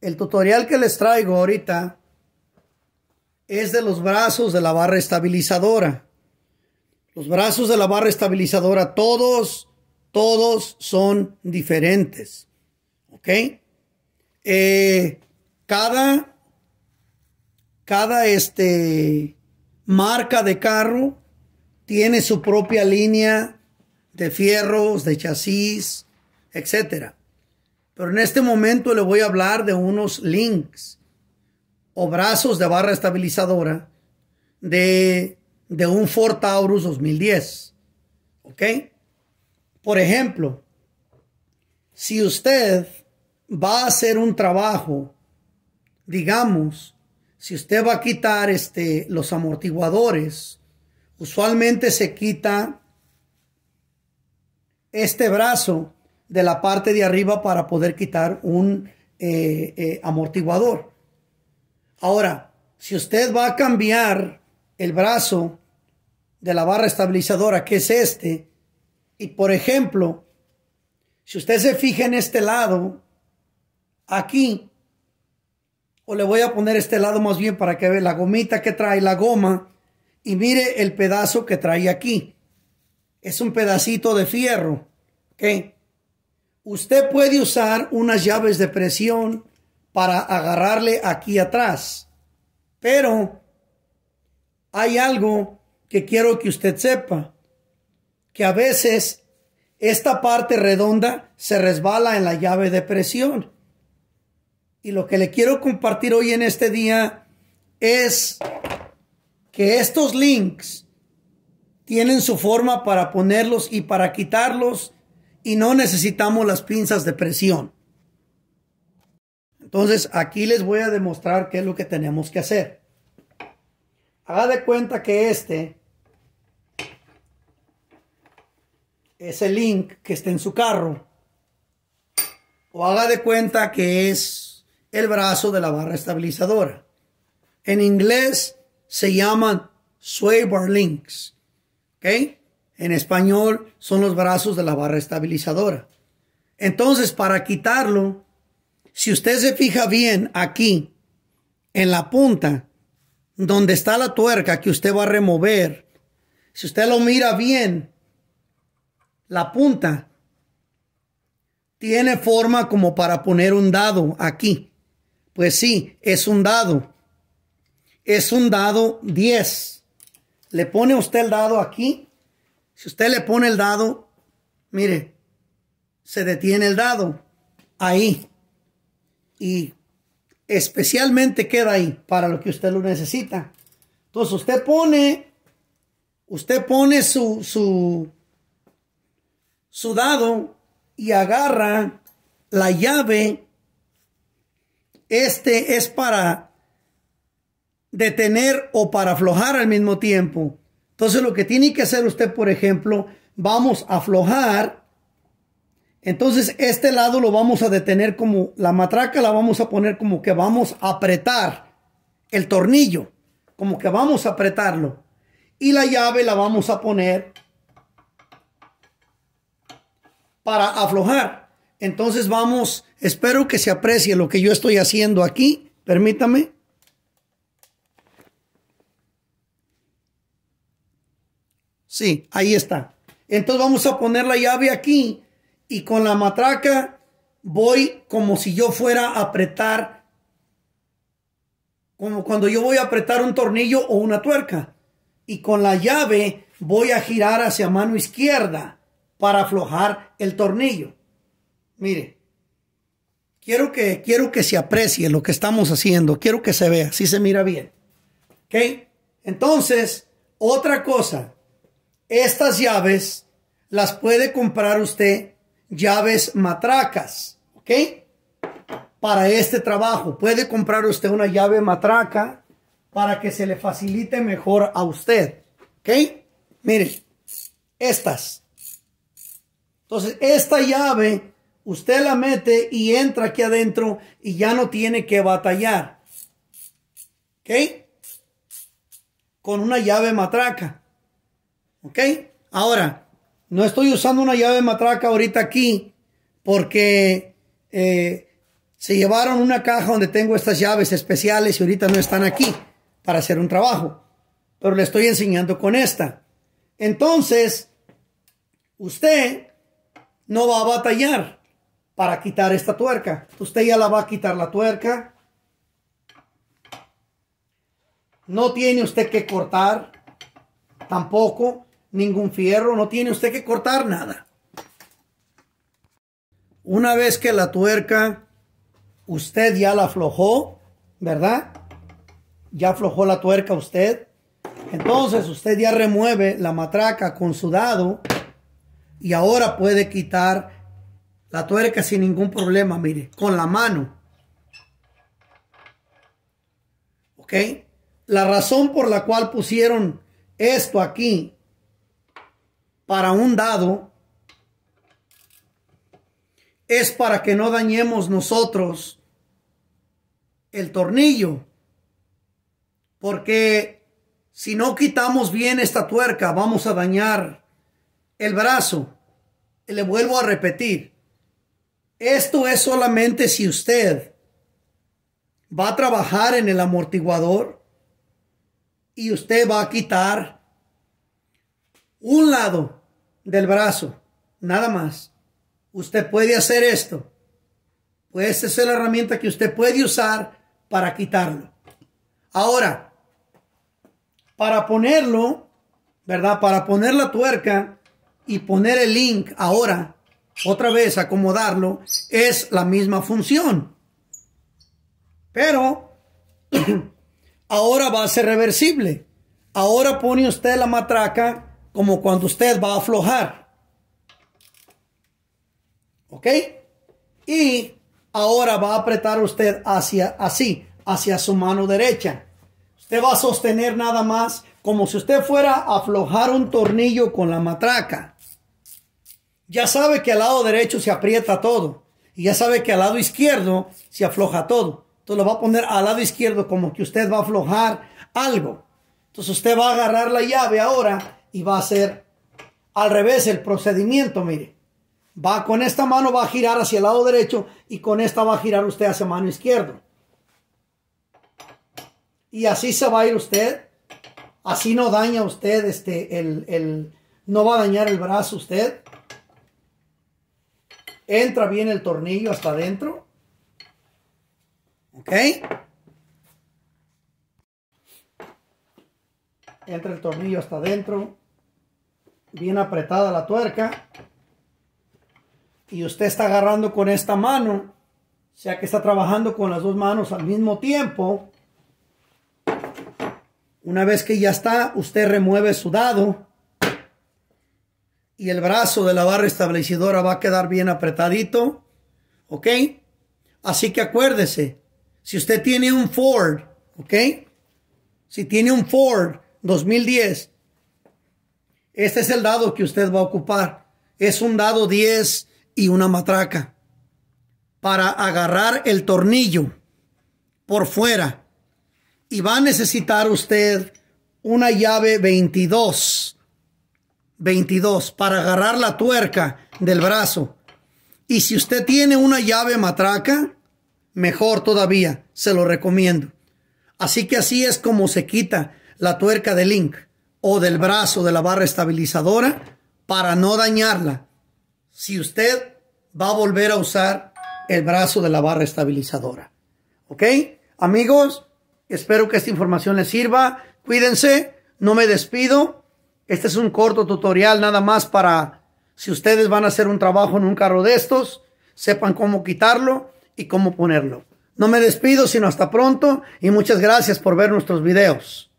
El tutorial que les traigo ahorita es de los brazos de la barra estabilizadora. Los brazos de la barra estabilizadora, todos, todos son diferentes. ¿Ok? Eh, cada, cada este, marca de carro tiene su propia línea de fierros, de chasis, etcétera. Pero en este momento le voy a hablar de unos links o brazos de barra estabilizadora de, un Ford Taurus 2010. ¿Ok? Por ejemplo, si usted va a hacer un trabajo, digamos, si usted va a quitar este, los amortiguadores, usualmente se quita este brazo de la parte de arriba para poder quitar un eh, eh, amortiguador. Ahora, si usted va a cambiar el brazo de la barra estabilizadora, que es este, y por ejemplo, si usted se fija en este lado, aquí, o le voy a poner este lado más bien para que vea la gomita que trae la goma, y mire el pedazo que trae aquí. Es un pedacito de fierro, ¿ok? Usted puede usar unas llaves de presión para agarrarle aquí atrás, pero hay algo que quiero que usted sepa, que a veces esta parte redonda se resbala en la llave de presión. Y lo que le quiero compartir hoy en este día es que estos links tienen su forma para ponerlos y para quitarlos y no necesitamos las pinzas de presión. Entonces aquí les voy a demostrar qué es lo que tenemos que hacer. Haga de cuenta que este es el link que está en su carro. O haga de cuenta que es el brazo de la barra estabilizadora. En inglés se llaman sway bar links. ¿Ok? En español son los brazos de la barra estabilizadora. Entonces, para quitarlo, si usted se fija bien aquí, en la punta, donde está la tuerca que usted va a remover, si usted lo mira bien, la punta tiene forma como para poner un dado aquí. Pues sí, es un dado. Es un dado 10. Le pone usted el dado aquí si usted le pone el dado, mire, se detiene el dado ahí. Y especialmente queda ahí para lo que usted lo necesita. Entonces usted pone, usted pone su, su, su dado y agarra la llave. Este es para detener o para aflojar al mismo tiempo. Entonces lo que tiene que hacer usted, por ejemplo, vamos a aflojar. Entonces este lado lo vamos a detener como la matraca la vamos a poner como que vamos a apretar el tornillo, como que vamos a apretarlo. Y la llave la vamos a poner para aflojar. Entonces vamos, espero que se aprecie lo que yo estoy haciendo aquí. Permítame. Sí, ahí está. Entonces vamos a poner la llave aquí y con la matraca voy como si yo fuera a apretar, como cuando yo voy a apretar un tornillo o una tuerca. Y con la llave voy a girar hacia mano izquierda para aflojar el tornillo. Mire, quiero que, quiero que se aprecie lo que estamos haciendo, quiero que se vea, si se mira bien. ¿Ok? Entonces, otra cosa estas llaves las puede comprar usted llaves matracas, ¿ok? Para este trabajo puede comprar usted una llave matraca para que se le facilite mejor a usted, ¿ok? Mire, estas. Entonces, esta llave usted la mete y entra aquí adentro y ya no tiene que batallar, ¿ok? Con una llave matraca. ¿Ok? Ahora, no estoy usando una llave de matraca ahorita aquí porque eh, se llevaron una caja donde tengo estas llaves especiales y ahorita no están aquí para hacer un trabajo. Pero le estoy enseñando con esta. Entonces, usted no va a batallar para quitar esta tuerca. Usted ya la va a quitar la tuerca. No tiene usted que cortar tampoco ningún fierro, no tiene usted que cortar nada. Una vez que la tuerca usted ya la aflojó, ¿verdad? Ya aflojó la tuerca usted. Entonces usted ya remueve la matraca con su dado y ahora puede quitar la tuerca sin ningún problema, mire, con la mano. ¿Ok? La razón por la cual pusieron esto aquí para un dado es para que no dañemos nosotros el tornillo. Porque si no quitamos bien esta tuerca, vamos a dañar el brazo. Le vuelvo a repetir. Esto es solamente si usted va a trabajar en el amortiguador y usted va a quitar un lado del brazo, nada más. Usted puede hacer esto. Pues esa es la herramienta que usted puede usar para quitarlo. Ahora, para ponerlo, ¿verdad? Para poner la tuerca y poner el link ahora, otra vez acomodarlo, es la misma función. Pero ahora va a ser reversible. Ahora pone usted la matraca como cuando usted va a aflojar. ¿Ok? Y ahora va a apretar usted hacia así, hacia su mano derecha. Usted va a sostener nada más como si usted fuera a aflojar un tornillo con la matraca. Ya sabe que al lado derecho se aprieta todo y ya sabe que al lado izquierdo se afloja todo. Entonces lo va a poner al lado izquierdo como que usted va a aflojar algo. Entonces usted va a agarrar la llave ahora y va a hacer al revés el procedimiento, mire. Va con esta mano, va a girar hacia el lado derecho y con esta va a girar usted hacia mano izquierdo. Y así se va a ir usted. Así no daña usted este, el, no va a dañar el brazo usted. Entra bien el tornillo hasta adentro. ¿Ok? entra el tornillo hasta adentro, bien apretada la tuerca, y usted está agarrando con esta mano, o sea que está trabajando con las dos manos al mismo tiempo, una vez que ya está, usted remueve su dado y el brazo de la barra establecidora va a quedar bien apretadito, ¿ok? Así que acuérdese, si usted tiene un Ford, ¿ok? Si tiene un Ford, 2010. Este es el dado que usted va a ocupar. Es un dado 10 y una matraca para agarrar el tornillo por fuera. Y va a necesitar usted una llave 22. 22 para agarrar la tuerca del brazo. Y si usted tiene una llave matraca, mejor todavía, se lo recomiendo. Así que así es como se quita la tuerca del link o del brazo de la barra estabilizadora para no dañarla. Si usted va a volver a usar el brazo de la barra estabilizadora. ¿Ok? Amigos, espero que esta información les sirva. Cuídense, no me despido. Este es un corto tutorial nada más para si ustedes van a hacer un trabajo en un carro de estos, sepan cómo quitarlo y cómo ponerlo. No me despido, sino hasta pronto y muchas gracias por ver nuestros videos.